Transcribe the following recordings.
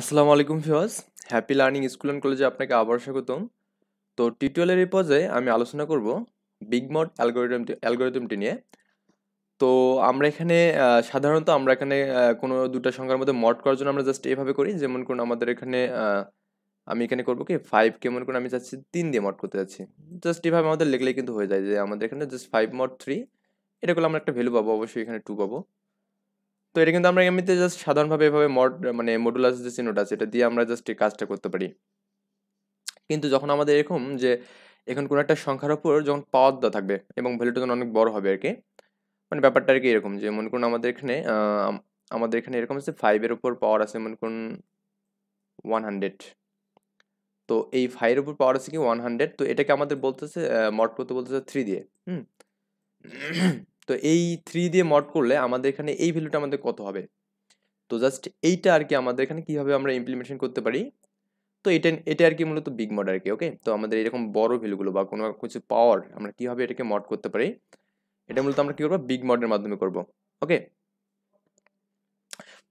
আসসালামু আলাইকুম Fiwaz happy learning school and কলেজে আপনাকে আবার স্বাগতম তো টিউটোরিয়ালের এই পর্যায়ে আমি আলোচনা করব মড অ্যালগোরিদমটি অ্যালগোরিদমটি নিয়ে তো আমরা এখানে সাধারণত আমরা এখানে কোনো দুটো সংখ্যার মধ্যে মট করার জন্য আমরা জাস্ট এভাবে করি যেমন কোন আমাদের এখানে আমি এখানে করবো কি ফাইভ কেমন করে আমি চাচ্ছি তিন দিয়ে মট করতে যাচ্ছি জাস্ট এভাবে আমাদের লেগলেই কিন্তু হয়ে যায় যে আমাদের এখানে জাস্ট ফাইভ মট থ্রি এটা করলে আমরা একটা ভ্যালু পাবো অবশ্যই এখানে টু পাবো তো এটা কিন্তু আমরা এমনিতে জাস্ট সাধারণভাবে এভাবে মড মানে মডুলাস যে চিহ্নটা আছে এটা দিয়ে আমরা জাস্ট এই কাজটা করতে পারি কিন্তু যখন আমাদের এরকম যে এখন কোনো একটা সংখ্যার ওপর যখন পাওয়ার দেওয়া থাকবে এবং ভ্যালুটা যখন অনেক বড় হবে আর কি মানে ব্যাপারটা আর কি এরকম যে মনে করুন আমাদের এখানে আমাদের এখানে এরকম আছে ফাইভের ওপর পাওয়ার আছে মনে করুন ওয়ান হান্ড্রেড তো এই ফাইভের ওপর পাওয়ার আছে কি ওয়ান হান্ড্রেড তো এটাকে আমাদের বলতেছে মড করতে বলতেছে থ্রি দিয়ে হুম তো এই থ্রি দিয়ে মড করলে আমাদের এখানে এই ভ্যালুটা আমাদের কত হবে তো জাস্ট এইটা আর কি আমাদের এখানে কীভাবে আমরা ইমপ্লিমেন্টেশন করতে পারি তো এটা এটা আর কি মূলত বিগ মড আর কি ওকে তো আমাদের এরকম বড় ভ্যালুগুলো বা কোনো কিছু পাওয়ার আমরা কীভাবে এটাকে মড করতে পারি এটা মূলত আমরা কি করবো বিগ মডের মাধ্যমে করব ওকে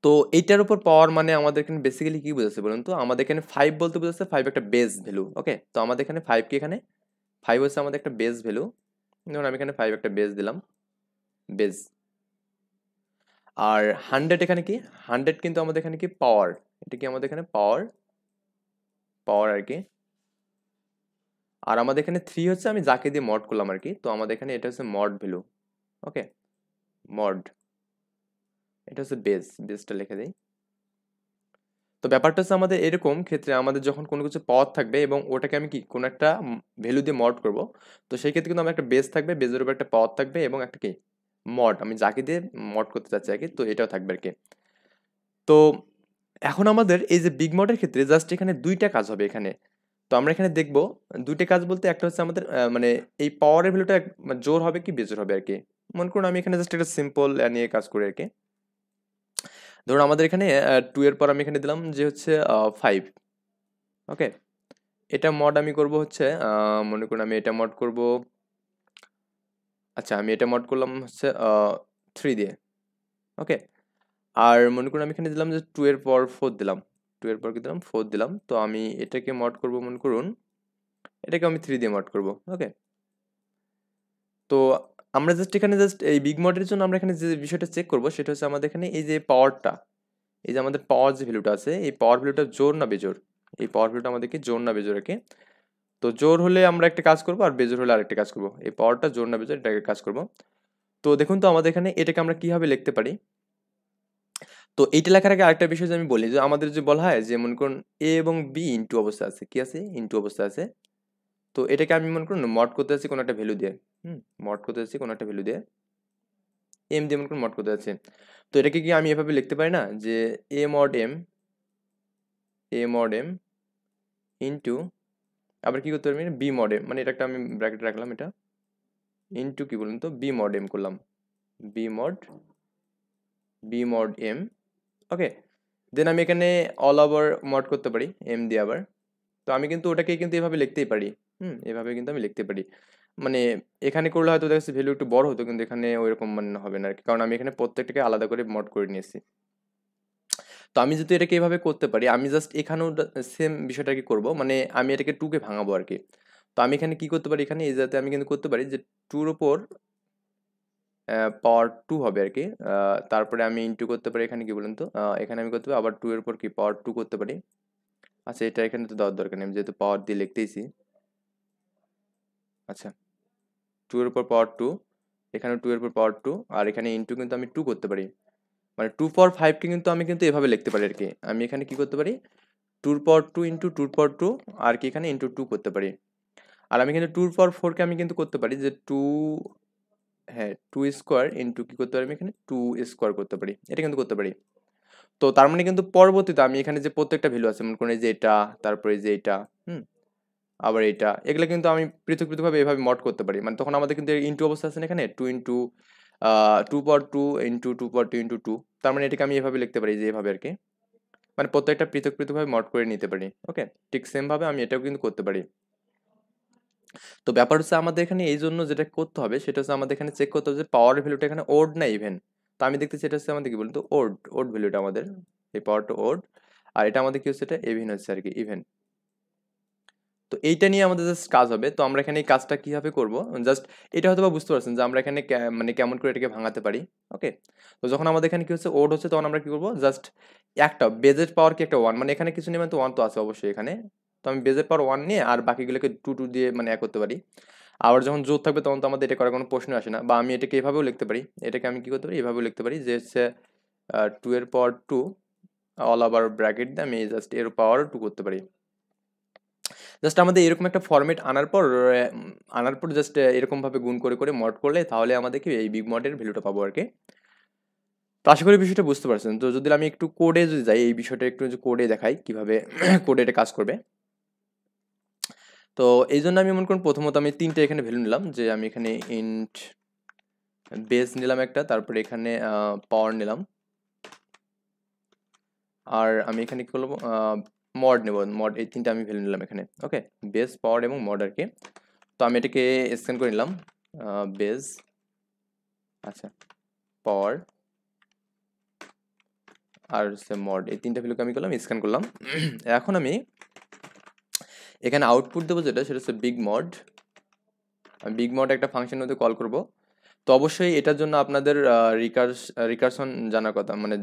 তো এইটার উপর পাওয়ার মানে আমাদের এখানে বেসিক্যালি কী বোঝাচ্ছে বলুন তো আমাদের এখানে ফাইভ বলতে বোঝাচ্ছে ফাইভ একটা বেস ভ্যালু ওকে তো আমাদের এখানে ফাইভ কি এখানে ফাইভ হচ্ছে আমাদের একটা বেস ভ্যালু ধরুন আমি এখানে ফাইভ একটা বেস দিলাম বেজ আর হান্ড্রেড এখানে কি হান্ড্রেড কিন্তু আমাদের এখানে কি পাওয়ার এটা কি আমাদের এখানে পাওয়ার পাওয়ার আর কি আর আমাদের এখানে থ্রি হচ্ছে আমি যাকে দিয়ে মড করলাম আর কি তো আমাদের এখানে এটা হচ্ছে মড ভ্যালু ওকে মড এটা হচ্ছে বেস বেসটা লিখে দিই তো ব্যাপারটা হচ্ছে আমাদের এরকম ক্ষেত্রে আমাদের যখন কোনো কিছু পাওয়ার থাকবে এবং ওটাকে আমি কি কোনো একটা ভ্যালু দিয়ে মড করব তো সেই ক্ষেত্রে কিন্তু আমার একটা বেস থাকবে বেজের উপর একটা পাওয়ার থাকবে এবং একটা কি মড আমি যাকে দিয়ে মড করতে চাচ্ছি আর কি তো এটাও থাকবে আর কি তো এখন আমাদের এই যে বিগ মডের ক্ষেত্রে জাস্ট এখানে দুইটা কাজ হবে এখানে তো আমরা এখানে দেখব দুইটা কাজ বলতে একটা হচ্ছে আমাদের মানে এই পাওয়ারের ভ্যালুটা মানে জোর হবে কি বেজোর হবে আর কি মনে করুন আমি এখানে জাস্ট একটা সিম্পল নিয়ে কাজ করি আর কি ধরুন আমাদের এখানে টু এর পর আমি এখানে দিলাম যে হচ্ছে ফাইভ ওকে এটা মড আমি করব হচ্ছে মনে করুন আমি এটা মড করব আচ্ছা আমি এটা মড করলাম হচ্ছে থ্রি দিয়ে ওকে আর মনে করুন আমি এখানে দিলাম যে টু এর পর ফোর দিলাম টু এর পর কি দিলাম ফোর দিলাম তো আমি এটাকে মড করব মনে করুন এটাকে আমি থ্রি দিয়ে মড করব ওকে তো আমরা জাস্ট এখানে জাস্ট এই বিগ মডের জন্য আমরা এখানে যে বিষয়টা চেক করব সেটা হচ্ছে আমাদের এখানে এই যে পাওয়ারটা এই যে আমাদের পাওয়ার যে ভ্যালুটা আছে এই পাওয়ার ভ্যালুটা জোর না বেজোর এই পাওয়ার ভ্যালুটা আমাদেরকে জোর না রেখে তো জোর হলে আমরা একটা কাজ করবো আর বেজোর হলে আরেকটা কাজ করবো এই পাওয়ারটা জোর না বেজোর এটাকে কাজ করবো তো দেখুন তো আমাদের এখানে এটাকে আমরা কীভাবে লিখতে পারি তো এইটা লেখার আগে আরেকটা বিষয় যে আমি বলি যে আমাদের যে বলা হয় যে মনে করুন এ এবং বি ইনটু অবস্থা আছে কি আছে ইনটু অবস্থা আছে তো এটাকে আমি মনে করুন মট করতে আছি কোনো একটা ভ্যালু দিয়ে হুম মট করতে আছি কোনো একটা ভ্যালু দিয়ে এম দিয়ে মনে করুন মট করতে আছে তো এটাকে কি আমি এভাবে লিখতে পারি না যে A mod M A mod M into আবার কি করতে পারি বি মডেম মানে এটা একটা আমি ব্র্যাকেট রাখলাম এটা ইনটু কি বলুন তো বি মড এম করলাম B mod B mod M okay then আমি এখানে অল ওভার মড করতে পারি এম দিয়ে আবার তো আমি কিন্তু ওটাকে কিন্তু এভাবে লিখতেই পারি হুম এভাবে কিন্তু আমি লিখতে পারি মানে এখানে করলে হয়তো দেখা যাচ্ছে ভ্যালু একটু বড় হতো কিন্তু এখানে ওইরকম মানে হবে না আর কি কারণ আমি এখানে প্রত্যেকটাকে আলাদা করে মড করে নিয়েছি তো আমি যেহেতু এটাকে এভাবে করতে পারি আমি জাস্ট এখানেও সেম বিষয়টাকে করব মানে আমি এটাকে টুকে ভাঙাবো আর কি তো আমি এখানে কি করতে পারি এখানে এই যাতে আমি কিন্তু করতে পারি যে টুর ওপর পাওয়ার টু হবে আর কি তারপরে আমি ইন্টু করতে পারি এখানে কি বলুন তো এখানে আমি করতে পারি আবার টু এর উপর কি পাওয়ার টু করতে পারি আচ্ছা এটা এখানে তো দেওয়ার দরকার নেই আমি যেহেতু পাওয়ার দিয়ে লিখতেইছি আচ্ছা টু এর উপর পাওয়ার টু এখানে টু এর উপর পাওয়ার টু আর এখানে ইন্টু কিন্তু আমি টু করতে পারি মানে টু পর ফাইভকে কিন্তু আমি কিন্তু এভাবে লিখতে পারি আর কি আমি এখানে কি করতে পারি টুর পর টু ইন্টু টুর পর টু আর কি এখানে ইন্টু টু করতে পারি আর আমি কিন্তু টুর পর ফোরকে আমি কিন্তু করতে পারি যে টু হ্যাঁ টু স্কোয়ার ইন্টু কী করতে পারি আমি এখানে টু স্কোয়ার করতে পারি এটা কিন্তু করতে পারি তো তার মানে কিন্তু পরবর্তীতে আমি এখানে যে প্রত্যেকটা ভ্যালু আছে মনে করি যে এটা তারপরে যে এটা হুম আবার এটা এগুলো কিন্তু আমি পৃথক পৃথকভাবে এভাবে মড করতে পারি মানে তখন আমাদের কিন্তু ইন্টু অবস্থা আছে না এখানে টু ইন্টু টু পর টু ইন্টু টু পর টু ইন্টু টু তার মানে এটাকে আমি এভাবে লিখতে পারি যে এভাবে আর কি মানে প্রত্যেকটা পৃথক পৃথকভাবে মট করে নিতে পারি ওকে ঠিক সেমভাবে আমি এটাও কিন্তু করতে পারি তো ব্যাপার হচ্ছে আমাদের এখানে এই জন্য যেটা করতে হবে সেটা হচ্ছে আমাদের এখানে চেক করতে হবে যে পাওয়ার ভ্যালুটা এখানে ওড না ইভেন তো আমি দেখতে এটা হচ্ছে আমাদের কি বলুন তো ওড ওড ভ্যালুটা আমাদের এই পাওয়ারটা ওড আর এটা আমাদের কি হচ্ছে এটা ইভেন হচ্ছে আর কি ইভেন তো এইটা নিয়ে আমাদের জাস্ট কাজ হবে তো আমরা এখানে এই কাজটা কীভাবে করবো জাস্ট এটা হয়তো বা বুঝতে পারছেন যে আমরা এখানে মানে কেমন করে এটাকে ভাঙাতে পারি ওকে তো যখন আমাদের এখানে কী হচ্ছে ওড হচ্ছে তখন আমরা কী করবো জাস্ট একটা বেজেট পাওয়ার কি একটা ওয়ান মানে এখানে কিছু নেবেন তো ওয়ান তো আছে অবশ্যই এখানে তো আমি বেজেট পাওয়ার ওয়ান নিয়ে আর বাকিগুলোকে টু টু দিয়ে মানে এক করতে পারি আবার যখন জোর থাকবে তখন তো আমাদের এটা করার কোনো প্রশ্ন আসে না বা আমি এটাকে এভাবেও লিখতে পারি এটাকে আমি কী করতে পারি এভাবেও লিখতে পারি যে হচ্ছে টু এর পাওয়ার টু অল আবার ব্র্যাকেট দিয়ে আমি জাস্ট এর পাওয়ার টু করতে পারি জাস্ট আমাদের এরকম একটা ফর্মেট আনার পর আনার পর জাস্ট এরকমভাবে গুণ করে করে মড করলে তাহলে আমাদেরকে এই বিগ মডের ভ্যালুটা পাবো আর কি তো আশা করি বিষয়টা বুঝতে পারছেন তো যদি আমি একটু কোডে যদি যাই এই বিষয়টা একটু কোডে দেখাই কিভাবে কোডে এটা কাজ করবে তো এই জন্য আমি মনে করুন প্রথমত আমি তিনটে এখানে ভ্যালু নিলাম যে আমি এখানে ইন্ট বেস নিলাম একটা তারপরে এখানে পাওয়ার নিলাম আর আমি এখানে কী করবো মড নেব মড এই তিনটা আমি ভ্যালু নিলাম এখানে ওকে বেস পাওয়ার এবং মড আর কি তো আমি এটাকে স্ক্যান করে নিলাম বেস আচ্ছা পাওয়ার আর হচ্ছে মড এই তিনটা ভ্যালুকে আমি করলাম স্ক্যান করলাম এখন আমি এখানে আউটপুট দেবো যেটা সেটা হচ্ছে বিগ মড বিগ মড একটা ফাংশন মধ্যে কল করবো তো অবশ্যই এটার জন্য আপনাদের রিকার্স রিকার্সন জানার কথা মানে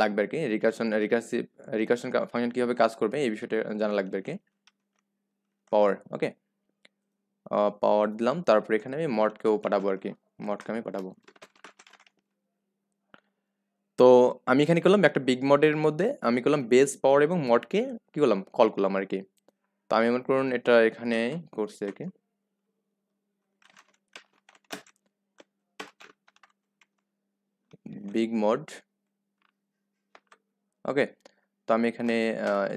লাগবে আর কি রিকার্সন রিকার্সিভ রিকার্সন ফাংশন কীভাবে কাজ করবে এই বিষয়টা জানা লাগবে আর কি পাওয়ার ওকে পাওয়ার দিলাম তারপর এখানে আমি মটকেও পাঠাবো আর কি মটকে আমি পাঠাবো তো আমি এখানে করলাম একটা বিগ মডের মধ্যে আমি করলাম বেস পাওয়ার এবং মটকে কী করলাম কল করলাম আর কি তো আমি মনে করুন এটা এখানে করছি আর কি বিগ মড ওকে তো আমি এখানে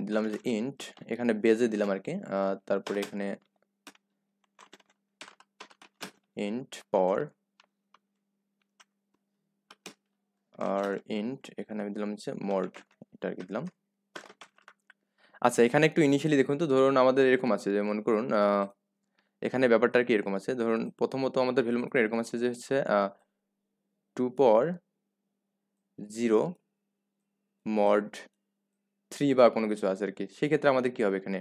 দিলাম যে ইন্ট এখানে বেজে দিলাম আর কি তারপরে এখানে ইন্ট পর আর ইন্ট এখানে আমি দিলাম হচ্ছে মড এটা আর দিলাম আচ্ছা এখানে একটু ইনিশিয়ালি দেখুন তো ধরুন আমাদের এরকম আছে যে মনে করুন এখানে ব্যাপারটা আর কি এরকম আছে ধরুন প্রথমত আমাদের ভ্যালু মনে করুন এরকম আছে যে হচ্ছে টু পর জিরো মড থ্রি বা কোনো কিছু আছে আর কি সেক্ষেত্রে আমাদের কি হবে এখানে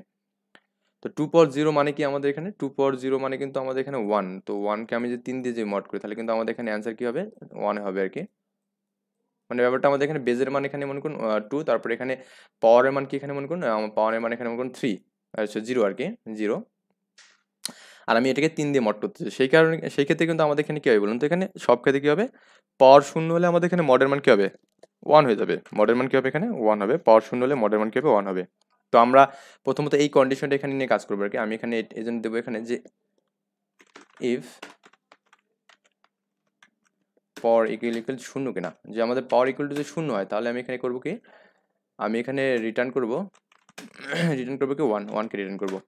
তো টু পর জিরো মানে কি আমাদের এখানে টু পর জিরো মানে কিন্তু আমাদের এখানে ওয়ান তো ওয়ানকে আমি যে তিন দিয়ে যে মড করি তাহলে কিন্তু আমাদের এখানে অ্যান্সার কী হবে ওয়ানে হবে আর কি মানে ব্যাপারটা আমাদের এখানে বেজের মান এখানে মনে করুন টু তারপরে এখানে পাওয়ারের মান কি এখানে মনে করুন পাওয়ারের মান এখানে মনে করুন থ্রি আচ্ছা জিরো আর কি জিরো আর আমি এটাকে তিন দিয়ে মট করতেছি সেই কারণে সেই ক্ষেত্রে কিন্তু আমাদের এখানে কী হবে বলুন তো এখানে সব ক্ষেত্রে কী হবে পাওয়ার শূন্য হলে আমাদের এখানে মডের মান কী হবে ওয়ান হয়ে যাবে মডের মান কী হবে এখানে ওয়ান হবে পাওয়ার শূন্য হলে মডের মান কী হবে ওয়ান হবে তো আমরা প্রথমত এই কন্ডিশনটা এখানে নিয়ে কাজ করবো আর কি আমি এখানে এই জন্য দেবো এখানে যে ইফ পাওয়ার ইকুয়াল ইকুয়াল শূন্য কিনা যে আমাদের পাওয়ার ইকুয়াল টু যদি শূন্য হয় তাহলে আমি এখানে করবো কি আমি এখানে রিটার্ন করব রিটার্ন করবো কি ওয়ান ওয়ানকে রিটার্ন করবো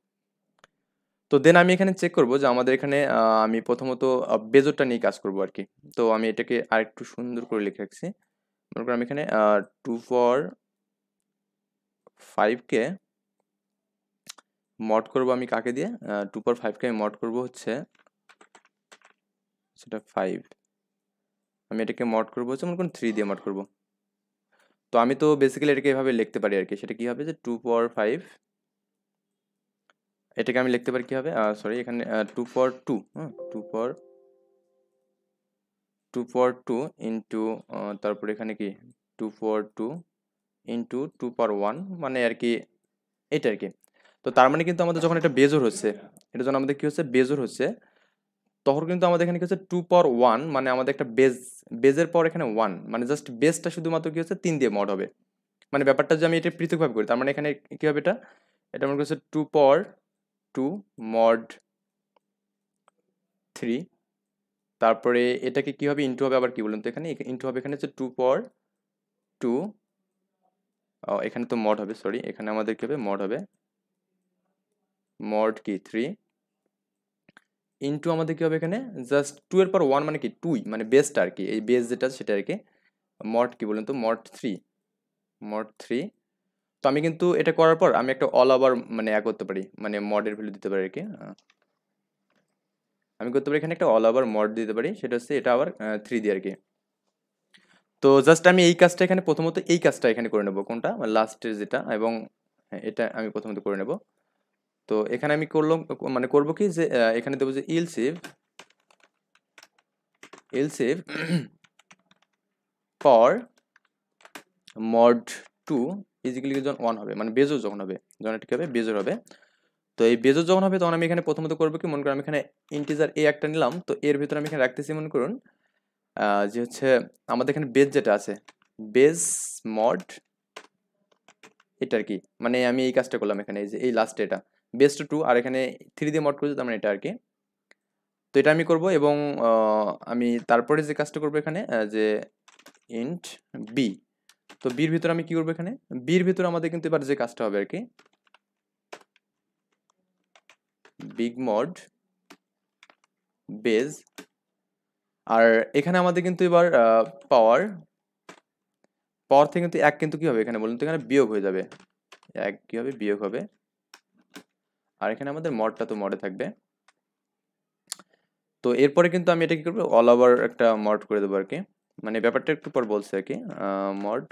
তো দেন আমি এখানে চেক করব যে আমাদের এখানে আমি প্রথমত বেজরটা নিয়ে কাজ করব আর কি তো আমি এটাকে আরেকটু সুন্দর করে লিখে রাখছি মনে করি আমি এখানে টু ফর ফাইভকে মড করব আমি কাকে দিয়ে টু ফর ফাইভকে আমি মড করব হচ্ছে সেটা ফাইভ আমি এটাকে মড করবো হচ্ছে মনে করুন থ্রি দিয়ে মড করব তো আমি তো বেসিক্যালি এটাকে এভাবে লিখতে পারি আর কি সেটা কী হবে যে টু পাওয়ার ফাইভ এটাকে আমি লিখতে পারি কীভাবে সরি এখানে টু ফর টু হ্যাঁ two four two four two into তারপর এখানে কি two four two into two four one মানে আর কি এটা আর কি তো তার মানে কিন্তু আমাদের যখন এটা বেজোর হচ্ছে এটা যখন আমাদের কি হচ্ছে বেজোর হচ্ছে তখন কিন্তু আমাদের এখানে কি হচ্ছে টু পর ওয়ান মানে আমাদের একটা বেজ বেজের পর এখানে ওয়ান মানে জাস্ট বেজটা শুধুমাত্র কি হচ্ছে তিন দিয়ে মড হবে মানে ব্যাপারটা যে আমি এটা পৃথকভাবে করি তার মানে এখানে কী হবে এটা এটা মনে করছে টু পর টু মড থ্রি তারপরে এটাকে কি হবে ইন্টু হবে আবার কি বলুন তো এখানে ইন্টু হবে এখানে হচ্ছে টু পর টু এখানে তো মড হবে সরি এখানে আমাদের কী হবে মড হবে মড কি থ্রি ইন্টু আমাদের কী হবে এখানে জাস্ট টু এর পর ওয়ান মানে কি টুই মানে বেস্ট আর কি এই বেস যেটা সেটা আর কি মড কি বলুন তো মড থ্রি মড থ্রি তো আমি কিন্তু এটা করার পর আমি একটা অল ওভার মানে ইয়া করতে পারি মানে মডের ভ্যালু দিতে পারি আর কি আমি করতে পারি এখানে একটা অল ওভার মড দিতে পারি সেটা হচ্ছে এটা আবার থ্রি দি আর কি তো জাস্ট আমি এই কাজটা এখানে প্রথমত এই কাজটা এখানে করে নেবো কোনটা লাস্টের যেটা এবং হ্যাঁ, এটা আমি প্রথমত করে নেব তো এখানে আমি করলাম মানে করব কি যে এখানে দেবো যে ইল সেভ ইল সেভ ফর মড টু ফিজিক্যালি যখন ওয়ান হবে মানে বেজোর যখন হবে যখন এটা হবে বেজোর হবে তো এই বেজোর যখন হবে তখন আমি এখানে প্রথমত করবো কি মনে করুন আমি এখানে ইন্টিজার এ একটা নিলাম তো এর ভিতরে আমি এখানে রাখতেছি মনে করুন যে হচ্ছে আমাদের এখানে বেজ যেটা আছে বেজ মড এটা আর কি মানে আমি এই কাজটা করলাম এখানে এই যে এই লাস্টে এটা বেস্ট টু আর এখানে থ্রি দিয়ে মড করেছি তার মানে এটা আর কি তো এটা আমি করব এবং আমি তারপরে যে কাজটা করবো এখানে যে ইন্ট বি তো বির ভিতরে আমি কি করবো এখানে বির ভিতরে আমাদের কিন্তু এবার যে কাজটা হবে আর কি বিগ মড বেজ আর এখানে আমাদের কিন্তু এবার পাওয়ার পাওয়ার থেকে কিন্তু এক কিন্তু কি হবে এখানে বলুন তো এখানে বিয়োগ হয়ে যাবে এক কি হবে বিয়োগ হবে আর এখানে আমাদের মডটা তো মডে থাকবে তো এরপরে কিন্তু আমি এটা কি করবো অল ওভার একটা মড করে দেবো আর কি মানে ব্যাপারটা একটু পর বলছে আর কি মড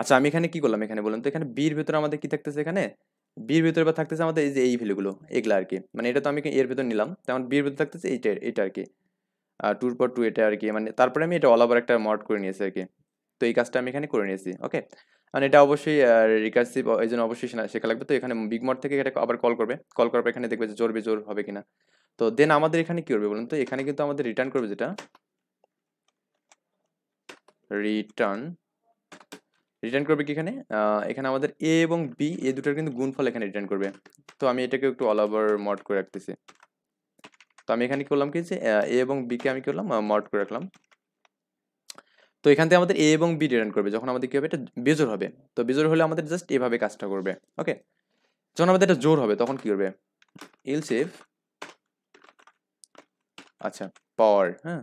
আচ্ছা আমি এখানে কি করলাম এখানে বলুন তো এখানে বির ভিতরে আমাদের কি থাকতেছে এখানে বির ভিতরে বা থাকতেছে আমাদের এই যে এই ভ্যালুগুলো এগুলো আর কি মানে এটা তো আমি এর ভেতর নিলাম তেমন বির ভিতরে থাকতেছে এইটা এটা আর কি টুর পর টু এটা আর কি মানে তারপরে আমি এটা অল ওভার একটা মড করে নিয়েছি আর কি তো এই কাজটা আমি এখানে করে নিয়েছি ওকে মানে এটা অবশ্যই রিকার্সিভ এই জন্য অবশ্যই শেখা লাগবে তো এখানে বিগ মড থেকে এটা আবার কল করবে কল করার পর এখানে দেখবে যে জোর বেজোর হবে কিনা তো দেন আমাদের এখানে কি করবে বলুন তো এখানে কিন্তু আমাদের রিটার্ন করবে যেটা রিটার্ন রিটার্ন করবে কি এখানে এখানে আমাদের এ এবং বি এ দুটার কিন্তু গুণফল এখানে রিটার্ন করবে তো আমি এটাকে একটু অল ওভার মড করে রাখতেছি তো আমি এখানে করলাম কি যে এ এবং বিকে আমি করলাম মড করে রাখলাম তো এখান থেকে আমাদের এ এবং বি রিটার্ন করবে যখন আমাদের কি হবে এটা বেজোর হবে তো বেজোর হলে আমাদের জাস্ট এভাবে কাজটা করবে ওকে যখন আমাদের এটা জোর হবে তখন কি করবে ইলস আচ্ছা পাওয়ার হ্যাঁ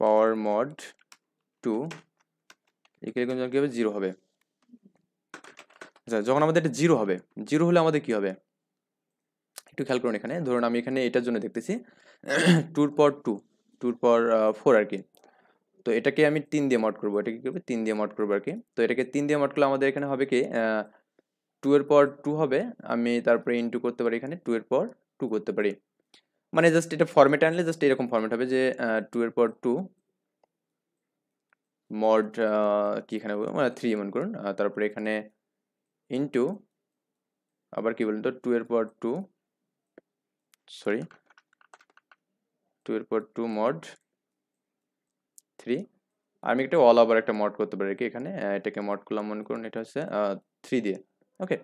পাওয়ার মড টু লিখে এরকম কি হবে জিরো হবে আচ্ছা যখন আমাদের এটা জিরো হবে জিরো হলে আমাদের কি হবে একটু খেয়াল করুন এখানে ধরুন আমি এখানে এটার জন্য দেখতেছি টুর পর টু টুর পর ফোর আর কি তো এটাকে আমি তিন দিয়ে মট করবো এটাকে কী করবো তিন দিয়ে মট করবো আর কি তো এটাকে তিন দিয়ে মট করলে আমাদের এখানে হবে কি টু এর পর টু হবে আমি তারপরে ইন্টু করতে পারি এখানে টু এর পর টু করতে পারি মানে জাস্ট এটা ফর্মেট আনলে জাস্ট এরকম ফর্মেট হবে যে টু এর পর টু মড কি এখানে মানে থ্রি মনে করুন তারপরে এখানে ইনটু আবার কি বলুন তো টু এর পর টু সরি টু এর পর টু মড থ্রি আমি একটা অল আবার একটা মড করতে পারি কি এখানে এটাকে মড করলাম মনে করুন এটা হচ্ছে থ্রি দিয়ে ওকে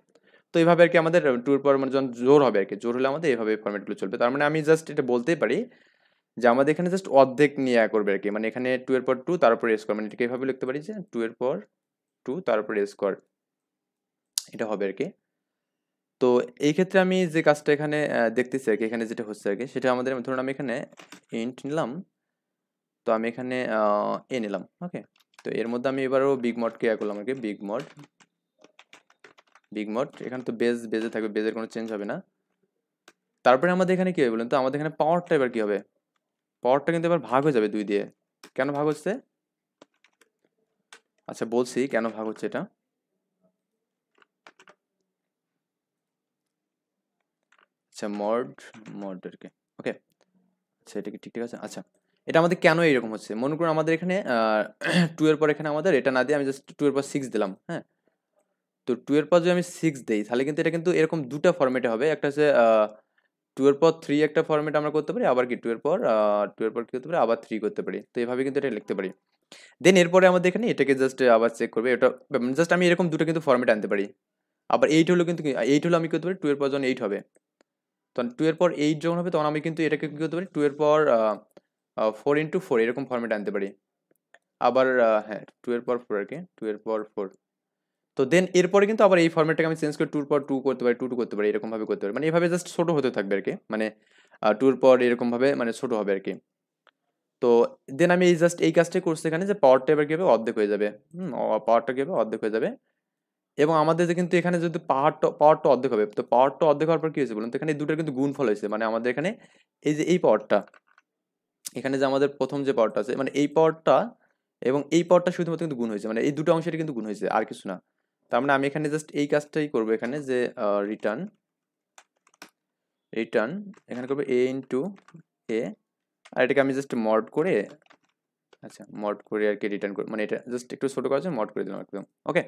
তো এইভাবে আর কি আমাদের ট্যুর পর মানে যখন জোর হবে আর কি জোর হলে আমাদের এইভাবে ফর্মেটগুলো চলবে তার মানে আমি জাস্ট এটা বলতেই পারি যে আমাদের এখানে জাস্ট অর্ধেক নিয়ে করবে আর কি মানে এখানে টু এর পর টু তারপরে কর মানে এটাকে এইভাবে লিখতে পারি যে টু এর পর টু তারপরে কর এটা হবে আর কি তো এই ক্ষেত্রে আমি যে কাজটা এখানে দেখতেছি আর কি এখানে যেটা হচ্ছে আর কি সেটা আমাদের ধরুন আমি এখানে ইন্ট নিলাম তো আমি এখানে এ নিলাম ওকে তো এর মধ্যে আমি এবারও বিগ মডকে ইয়া করলাম আর কি বিগ মড বিগ মোট এখানে তো বেজ বেজে থাকবে বেজের কোনো চেঞ্জ হবে না তারপরে আমাদের এখানে কী হবে বলুন তো আমাদের এখানে পাওয়ারটা এবার কী হবে পাওয়ারটা কিন্তু এবার ভাগ হয়ে যাবে দুই দিয়ে কেন ভাগ হচ্ছে আচ্ছা বলছি কেন ভাগ হচ্ছে এটা আচ্ছা মড মড আর কি ওকে আচ্ছা এটা কি ঠিক ঠিক আছে আচ্ছা এটা আমাদের কেন এইরকম হচ্ছে মনে করুন আমাদের এখানে টু এর পর এখানে আমাদের এটা না দিয়ে আমি জাস্ট টু এর পর সিক্স দিলাম হ্যাঁ তো টু এর পর যদি আমি সিক্স দিই তাহলে কিন্তু এটা কিন্তু এরকম দুটা ফর্মেটে হবে একটা হচ্ছে টু এর পর থ্রি একটা ফর্মেট আমরা করতে পারি আবার কি টু এর পর টু এর পর কী করতে পারি আবার থ্রি করতে পারি তো এভাবে কিন্তু এটা লিখতে পারি দেন এরপরে আমাদের এখানে এটাকে জাস্ট আবার চেক করবে এটা জাস্ট আমি এরকম দুটো কিন্তু ফর্মেট আনতে পারি আবার এইট হলো কিন্তু এইট হলো আমি করতে পারি টু এর পর যখন এইট হবে তখন টু এর পর এইট যখন হবে তখন আমি কিন্তু এটাকে কী করতে পারি টু এর পর ফোর ইন্টু ফোর এরকম ফর্মেট আনতে পারি আবার হ্যাঁ টু এর পর ফোর আর কি টু এর পর ফোর তো দেন এরপরে কিন্তু আবার এই ফর্মেটটাকে আমি চেঞ্জ করে টুর পর টু করতে পারি টু টু করতে পারি এরকমভাবে করতে পারি মানে এভাবে জাস্ট ছোটো হতে থাকবে আর কি মানে টুর পর এরকমভাবে মানে ছোটো হবে আর কি তো দেন আমি এই জাস্ট এই কাজটাই করছি এখানে যে পাওয়ারটা এবার কীভাবে অর্ধেক হয়ে যাবে হুম পাওয়ারটা কীভাবে অর্ধেক হয়ে যাবে এবং আমাদের যে কিন্তু এখানে যদি পাওয়ারটা পাওয়ারটা অর্ধেক হবে তো পাওয়ারটা অর্ধেক হওয়ার পর কী হয়েছে বলুন তো এখানে এই দুটোর কিন্তু গুণ ফল হয়েছে মানে আমাদের এখানে এই যে এই পাওয়ারটা এখানে যে আমাদের প্রথম যে পাওয়ারটা আছে মানে এই পাওয়ারটা এবং এই পাওয়ারটা শুধুমাত্র কিন্তু গুণ হয়েছে মানে এই দুটো অংশের কিন্তু গুণ হয়েছে আর কিছু না তার মানে আমি এখানে জাস্ট এই কাজটাই করবো এখানে যে রিটার্ন রিটার্ন এখানে করবো এ ইন্টু এ আর এটাকে আমি জাস্ট মড করে আচ্ছা মড করে আর কি রিটার্ন করে মানে এটা জাস্ট একটু ছোটো কাজ মড করে দিলাম একদম ওকে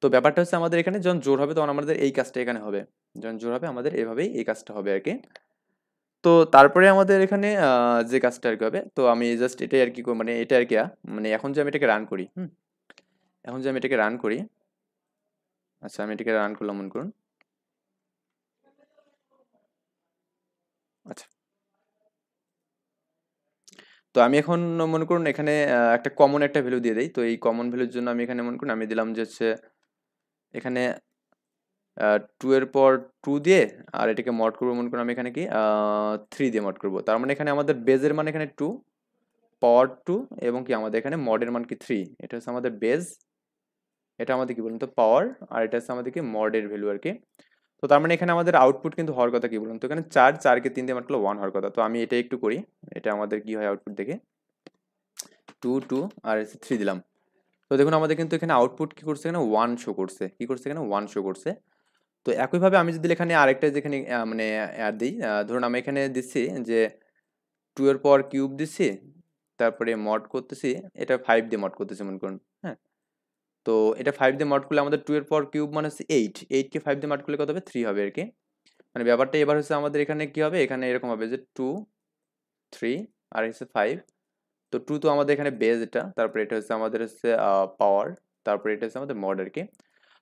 তো ব্যাপারটা হচ্ছে আমাদের এখানে যখন জোর হবে তখন আমাদের এই কাজটা এখানে হবে যখন জোর হবে আমাদের এভাবেই এই কাজটা হবে আর কি তো তারপরে আমাদের এখানে যে কাজটা আর কি হবে তো আমি জাস্ট এটাই আর কি মানে এটা আর কি মানে এখন যে আমি এটাকে রান করি হুম এখন যে আমি এটাকে রান করি আচ্ছা আমি এটিকে রান করলাম মনে করুন আচ্ছা তো আমি এখন মনে করুন এখানে একটা কমন একটা ভ্যালু দিয়ে দিই তো এই কমন ভ্যালুর জন্য আমি এখানে মনে করুন আমি দিলাম যে হচ্ছে এখানে টু এর পর টু দিয়ে আর এটাকে মড করবো মনে করুন আমি এখানে কি থ্রি দিয়ে মড করবো তার মানে এখানে আমাদের বেজের মানে এখানে টু পাওয়ার টু এবং কি আমাদের এখানে মডের মান কি থ্রি এটা হচ্ছে আমাদের বেজ এটা আমাদের কি বলুন তো পাওয়ার আর এটা হচ্ছে আমাদেরকে মডের ভ্যালু আর কি তো তার মানে এখানে আমাদের আউটপুট কিন্তু হওয়ার কথা কি বলুন তো এখানে চার চারকে তিন দিয়ে মাত্র ওয়ান হওয়ার কথা তো আমি এটা একটু করি এটা আমাদের কি হয় আউটপুট দেখে টু টু আর থ্রি দিলাম তো দেখুন আমাদের কিন্তু এখানে আউটপুট কি করছে এখানে ওয়ান শো করছে কি করছে এখানে ওয়ান শো করছে তো একইভাবে আমি যদি এখানে আরেকটা যেখানে মানে অ্যাড দিই ধরুন আমি এখানে দিচ্ছি যে টু এর পর কিউব দিচ্ছি তারপরে মড করতেছি এটা ফাইভ দিয়ে মড করতেছি মনে করুন তো এটা ফাইভ দিয়ে মট করলে আমাদের টু এর পর কিউব মানে হচ্ছে এইট এইটকে ফাইভ দিয়ে মট করলে কত হবে থ্রি হবে আর কি মানে ব্যাপারটা এবার হচ্ছে আমাদের এখানে কি হবে এখানে এরকম হবে যে টু থ্রি আর হচ্ছে ফাইভ তো টু তো আমাদের এখানে বেজ এটা তারপরে এটা হচ্ছে আমাদের হচ্ছে পাওয়ার তারপরে এটা হচ্ছে আমাদের মড আর কি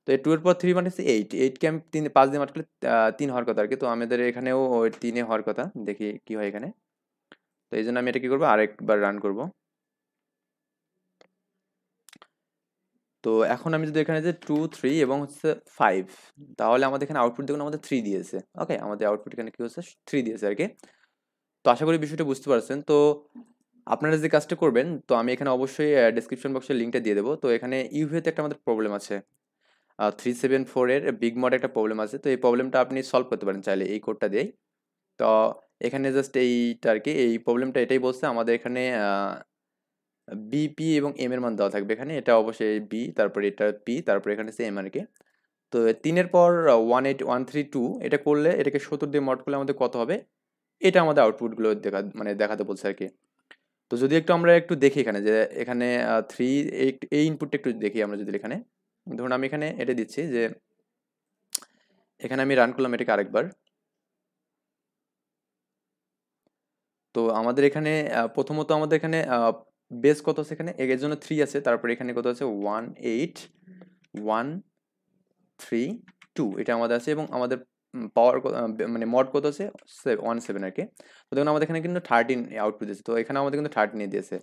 তো এই টু এর পর থ্রি মানে হচ্ছে এইট এইটকে আমি তিন পাঁচ দিয়ে মাঠ করলে তিন হওয়ার কথা আর কি তো আমাদের এখানেও তিনে হওয়ার কথা দেখি কি হয় এখানে তো এই জন্য আমি এটা কী করবো আরেকবার রান করবো তো এখন আমি যদি এখানে যে টু থ্রি এবং হচ্ছে ফাইভ তাহলে আমাদের এখানে আউটপুট দেখুন আমাদের থ্রি দিয়েছে ওকে আমাদের আউটপুট এখানে কী হচ্ছে থ্রি দিয়েছে আর কি তো আশা করি বিষয়টা বুঝতে পারছেন তো আপনারা যে কাজটা করবেন তো আমি এখানে অবশ্যই ডিসক্রিপশন বক্সে লিঙ্কটা দিয়ে দেবো তো এখানে ইউভিতে একটা আমাদের প্রবলেম আছে থ্রি সেভেন ফোরের বিগ মড একটা প্রবলেম আছে তো এই প্রবলেমটা আপনি সলভ করতে পারেন চাইলে এই কোডটা দিয়েই তো এখানে জাস্ট এইটা আর কি এই প্রবলেমটা এটাই বলছে আমাদের এখানে বিপি এবং এম এর মান দেওয়া থাকবে এখানে এটা অবশ্যই বি তারপরে এটা পি তারপরে এখানে সে এম আর কে তো তিনের পর one eight one three two এটা করলে এটাকে সত্তর দিয়ে মট করলে আমাদের কত হবে এটা আমাদের আউটপুটগুলো দেখা মানে দেখাতে বলছে আর কি তো যদি একটু আমরা একটু দেখি এখানে যে এখানে থ্রি এই ইনপুটটা একটু দেখি আমরা যদি এখানে ধরুন আমি এখানে এটা দিচ্ছি যে এখানে আমি রান করলাম এটাকে আরেকবার তো আমাদের এখানে প্রথমত আমাদের এখানে বেস কত সেখানে এগের জন্য থ্রি আছে তারপরে এখানে কত আছে one eight one three two এটা আমাদের আছে এবং আমাদের পাওয়ার মানে মড কত আছে ওয়ান সেভেন আর কি তো দেখুন আমাদের এখানে কিন্তু থার্টিন আউটপুট দিয়েছে তো এখানে আমাদের কিন্তু থার্টিনে দিয়েছে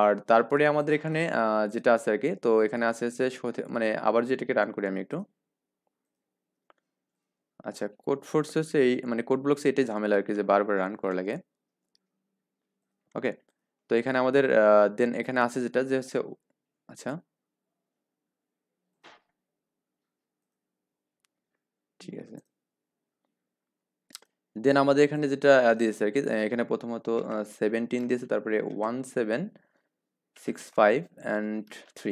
আর তারপরে আমাদের এখানে যেটা আছে আর কি তো এখানে আছে আছে মানে আবার যেটাকে রান করি আমি একটু আচ্ছা কোড ফোর্স হচ্ছে এই মানে কোড ব্লকস এটাই ঝামেলা আর কি যে বারবার রান করা লাগে ওকে তো এখানে আমাদের দেন এখানে আছে যেটা যে হচ্ছে আচ্ছা ঠিক আছে দেন আমাদের এখানে যেটা দিয়েছে আর কি এখানে প্রথমত সেভেন্টিন দিয়েছে তারপরে one seven six five and three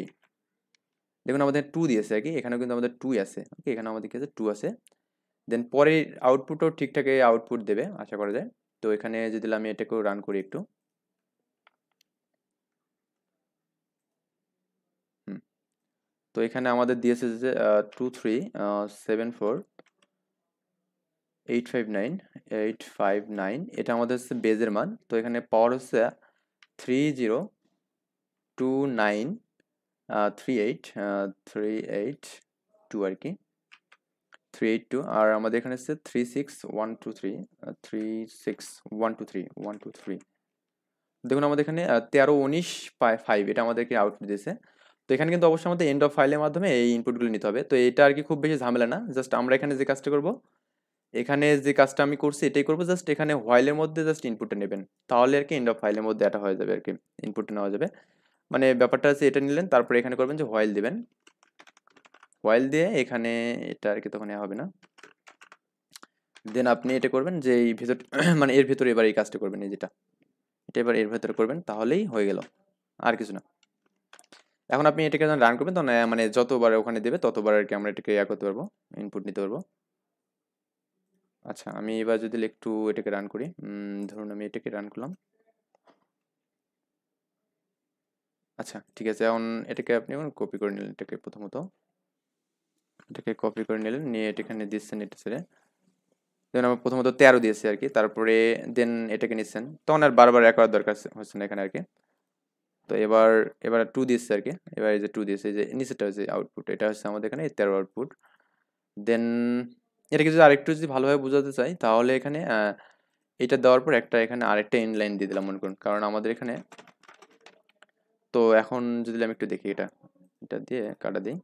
দেখুন আমাদের টু দিয়েছে আর কি এখানেও কিন্তু আমাদের টু আছে ওকে এখানে আমাদের কি আছে টু আছে দেন পরের আউটপুটও ঠিকঠাক আউটপুট দেবে আশা করা যায় তো এখানে যদি আমি এটাকেও রান করি একটু তো এখানে আমাদের দিয়েছে যে two three seven four eight five nine eight five nine এটা আমাদের হচ্ছে বেজের মান তো এখানে পাওয়ার হচ্ছে three zero two nine three eight three eight two আর কি থ্রি এইট টু আর আমাদের এখানে হচ্ছে three six one two three three six one two three one two three দেখুন আমাদের এখানে তেরো উনিশ ফাইভ এটা আমাদেরকে আউটপুট দিয়েছে তো এখানে কিন্তু অবশ্যই আমাদের এন্ড অফ ফাইলের মাধ্যমে এই ইনপুটগুলো নিতে হবে তো এটা আর কি খুব বেশি ঝামেলা না জাস্ট আমরা এখানে যে কাজটা করব এখানে যে কাজটা আমি করছি এটাই করবো জাস্ট এখানে হোয়াইলের মধ্যে জাস্ট ইনপুটটা নেবেন তাহলে আর কি এন্ড অফ ফাইলের মধ্যে এটা হয়ে যাবে আর কি ইনপুটটা নেওয়া যাবে মানে ব্যাপারটা আছে এটা নিলেন তারপরে এখানে করবেন যে হোয়াইল দেবেন হোয়াইল দিয়ে এখানে এটা আর কি তখন হবে না দেন আপনি এটা করবেন যে এই ভেতর মানে এর ভেতরে এবার এই কাজটা করবেন এই যেটা এটা এবার এর ভেতরে করবেন তাহলেই হয়ে গেল আর কিছু না এখন আপনি এটাকে যখন রান করবেন তখন মানে যতবার ওখানে দেবে ততবার আর কি আমরা এটাকে ইয়া করতে পারবো ইনপুট নিতে পারবো আচ্ছা আমি এবার যদি একটু এটাকে রান করি ধরুন আমি এটাকে রান করলাম আচ্ছা ঠিক আছে এখন এটাকে আপনি এখন কপি করে নিলেন এটাকে প্রথমত এটাকে কপি করে নিলেন নিয়ে এটাখানে দিচ্ছেন এটা ছেড়ে যেমন আমার প্রথমত তেরো দিয়েছি আর কি তারপরে দেন এটাকে নিচ্ছেন তখন আর বারবার করার দরকার হচ্ছে না এখানে আর কি তো এবার এবার টু দিয়েছে আর কি এবার এই যে টু এই যে নিচেটা হচ্ছে আউটপুট এটা হচ্ছে আমাদের এখানে তেরো আউটপুট দেন এটাকে যদি আরেকটু যদি ভালোভাবে বোঝাতে চাই তাহলে এখানে এটা দেওয়ার পর একটা এখানে আরেকটা ইনলাইন দিয়ে দিলাম মনে করুন কারণ আমাদের এখানে তো এখন যদি আমি একটু দেখি এটা এটা দিয়ে কাটা দিই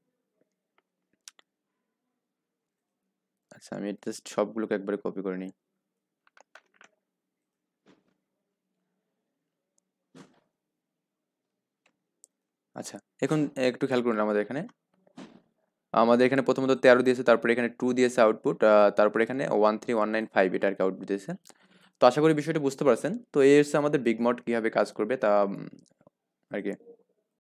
আচ্ছা আমি জাস্ট সবগুলোকে একবারে কপি করে নিই আচ্ছা এখন একটু খেয়াল করুন আমাদের এখানে আমাদের এখানে প্রথমত তেরো দিয়েছে তারপরে এখানে টু দিয়েছে আউটপুট তারপরে এখানে one three one nine five এটা আর কি আউটপুট দিয়েছে তো আশা করি বিষয়টা বুঝতে পারছেন তো এই হচ্ছে আমাদের বিগ মট কীভাবে কাজ করবে তা আর কি